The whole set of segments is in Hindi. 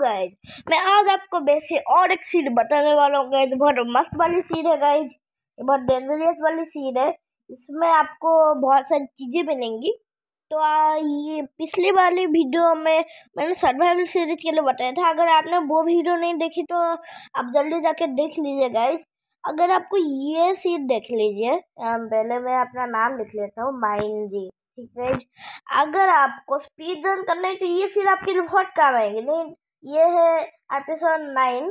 गाइज मैं आज आपको वैसे और एक सीट बताने वाला हूँ गाइज बहुत मस्त वाली सीन है गाइज ये बहुत डेंजरियस वाली सीन है इसमें आपको बहुत सारी चीज़ें मिलेंगी तो आ, ये पिछली वाली वीडियो में मैंने सर्वाइवल सीरीज के लिए बताया था अगर आपने वो वीडियो नहीं देखी तो आप जल्दी जाके देख लीजिए गाइज अगर आपको ये सीट देख लीजिए पहले मैं अपना नाम लिख लेता हूँ माइन जी ठीक है अगर आपको स्पीड रन करना है तो ये फिर आपके लिए बहुत काम आएंगे नहीं ये है एपिसोड नाइन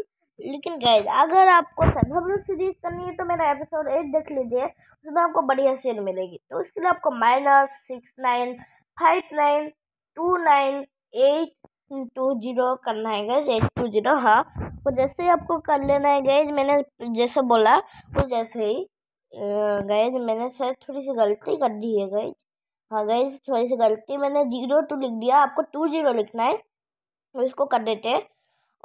लेकिन गैज अगर आपको सदभर सीरीज करनी है तो मेरा एपिसोड एट देख लीजिए उसमें आपको बढ़िया सीन मिलेगी तो उसके लिए आपको minus six nine five nine two nine eight two zero करना है गैज एट टू जीरो हाँ वो तो जैसे ही आपको कर लेना है गैज मैंने जैसे बोला वो जैसे ही गैज मैंने शायद थोड़ी सी गलती कर दी है गैज हाँ गैज थोड़ी सी गलती मैंने जीरो टू लिख दिया आपको टू जीरो लिखना है तो इसको कर देते हैं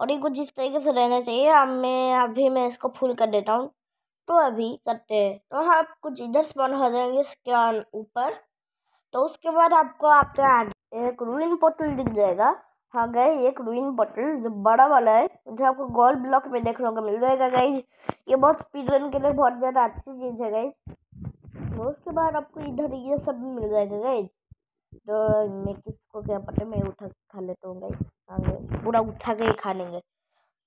और ये कुछ इस तरीके से रहना चाहिए अब मैं अभी मैं इसको फुल कर देता हूँ तो अभी करते हैं तो हाँ आप कुछ इधर स्पॉन हो जाएंगे इसके ऊपर तो उसके बाद आपको आपके एक रूइन पोटल दिख जाएगा हाँ गए एक रूइन पोटल जो बड़ा वाला है जो आपको गोल ब्लॉक में देखने को मिल जाएगा गाइज ये बहुत स्पीड रन के लिए बहुत ज़्यादा अच्छी चीज़ है गई तो उसके बाद आपको इधर ये सब मिल जाएगा गाइज तो मैं किसको क्या पता मैं उठा खा लेता हूँ गाइस पूरा उठा के ही खा लेंगे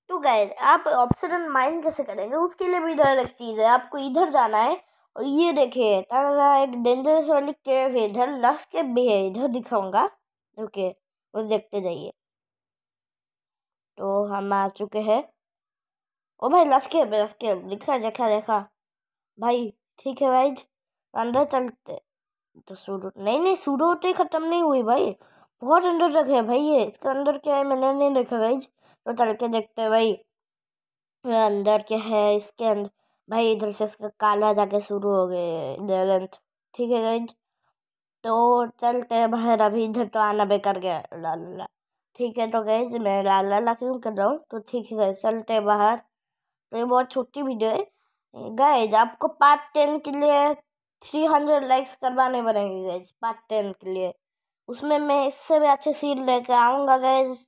तो गए आप ऑप्शनल माइंड कैसे करेंगे उसके लिए भी इधर अलग चीज़ है आपको इधर जाना है और ये देखिए तारा एक डेंजरस वाली कैब है इधर लास्ट कैब भी है इधर दिखाऊंगा ओके वो देखते जाइए तो हम आ चुके हैं ओ भाई लास्ट कैब लास्ट कैब दिखा देखा देखा भाई ठीक है भाई अंदर चलते तो सूडो नहीं नहीं सूडो ख़त्म नहीं हुई भाई बहुत अंदर रखे हैं भाई ये इसके अंदर क्या है मैंने नहीं रखा भाई तो चल के देखते हैं भाई अंदर क्या है इसके अंदर भाई इधर से इसका काला जाके शुरू हो गए ठीक है गाइज तो चलते हैं बाहर अभी इधर तो आना बेकार गया लाल ला ठीक है तो गई मैं लाल लाला ला क्यों कर रहा हूँ तो ठीक है गए चलते बाहर तो ये बहुत छोटी वीडियो है गए आपको पार्ट टेन के लिए थ्री हंड्रेड लाइक्स करवाने पड़ेंगे गैज पार्ट टेन के लिए उसमें मैं इससे भी अच्छे सीट लेके आऊँगा गैज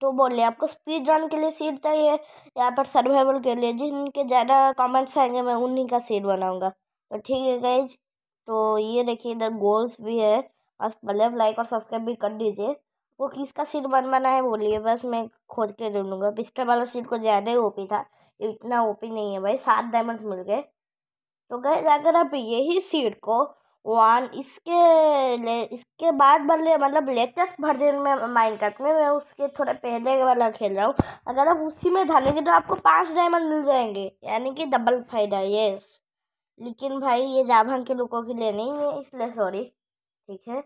तो बोलिए आपको स्पीड रन के लिए सीट चाहिए या फिर सर्वाइवल के लिए जिनके ज़्यादा कमेंट्स आएंगे मैं उन्हीं का सीट बनाऊँगा तो ठीक है गैज तो ये देखिए इधर गोल्स भी है बस भले लाइक और सब्सक्राइब भी कर दीजिए वो किसका सीट बनवाना है बोलिए बस मैं खोज के ढूंढूंगा पिस्टल वाला सीट को ज़्यादा ही ओपी था इतना ओपी नहीं है भाई सात डायमंड्स मिल गए तो गए अगर आप यही सीट को वन इसके ले इसके बाद वाले मतलब लेटेस्ट वर्जन में माइनक्राफ्ट में मैं उसके थोड़े पहले वाला खेल रहा हूँ अगर आप उसी में डालेंगे तो आपको पांच डायमंड मिल जाएंगे यानी कि डबल फायदा ये लेकिन भाई ये जाभंग के लोगों के लिए नहीं है इसलिए सॉरी ठीक है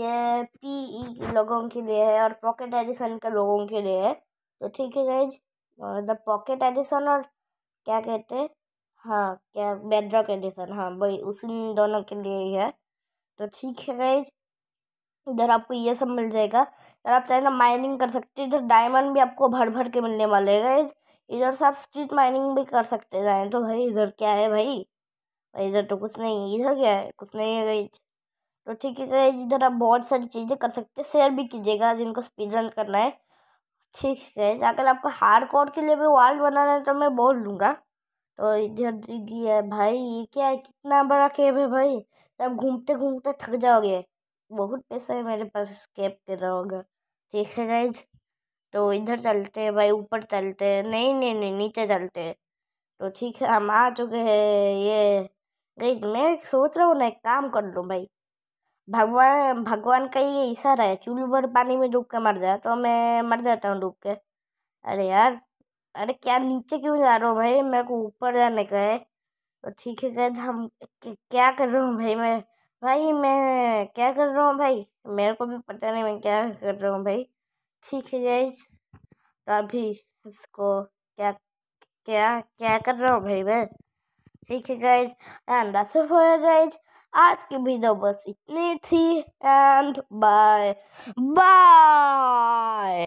ये पी ई e लोगों के लिए है और पॉकेट एडिशन के लोगों के लिए है तो ठीक है गैज द पॉकेट एडिशन और क्या कहते हैं हाँ क्या बेद्रा कंडीशन हाँ भाई उस दोनों के लिए ही है तो ठीक है गई इधर आपको ये सब मिल जाएगा इधर आप चाहे ना माइनिंग कर सकते हैं इधर डायमंड भी आपको भर भर के मिलने वाले हैं इधर से आप स्ट्रीट माइनिंग भी कर सकते जाए तो भाई इधर क्या है भाई भाई इधर तो कुछ नहीं है इधर क्या है कुछ नहीं है गई तो ठीक है गई इधर आप बहुत सारी चीज़ें कर सकते हैं शेयर भी कीजिएगा जिनको स्पीड रन करना है ठीक है अगर आपको हार्ड कोड के लिए भी वर्ल्ड बनाना है तो मैं बोल लूँगा तो इधर दिख गया भाई ये क्या है कितना बड़ा कैब है भाई आप घूमते घूमते थक जाओगे बहुत पैसा है मेरे पास इस कैब के रहोगे ठीक है गाइज तो इधर चलते हैं भाई ऊपर चलते हैं नहीं नहीं नहीं नीचे चलते हैं तो ठीक है हम आ चुके हैं ये गाइज मैं सोच रहा हूँ ना एक काम कर लूँ भाई भगवान भगवान का ये इशारा है चूल्हे पर पानी में डूब के मर जाए तो मैं मर जाता हूँ डूब के अरे यार अरे क्या नीचे क्यों जा रहा हूँ भाई मेरे को ऊपर जाने का है तो ठीक है गैज हम क्या कर रहा हूँ भाई मैं भाई मैं क्या कर रहा हूँ भाई मेरे को भी पता नहीं मैं क्या कर रहा हूँ भाई ठीक है गैज तो अभी इसको क्या क्या क्या कर रहा हूँ भाई मैं ठीक है गाइज एंड दैट्स आज की वीडियो बस इतनी थी एंड बाय बाय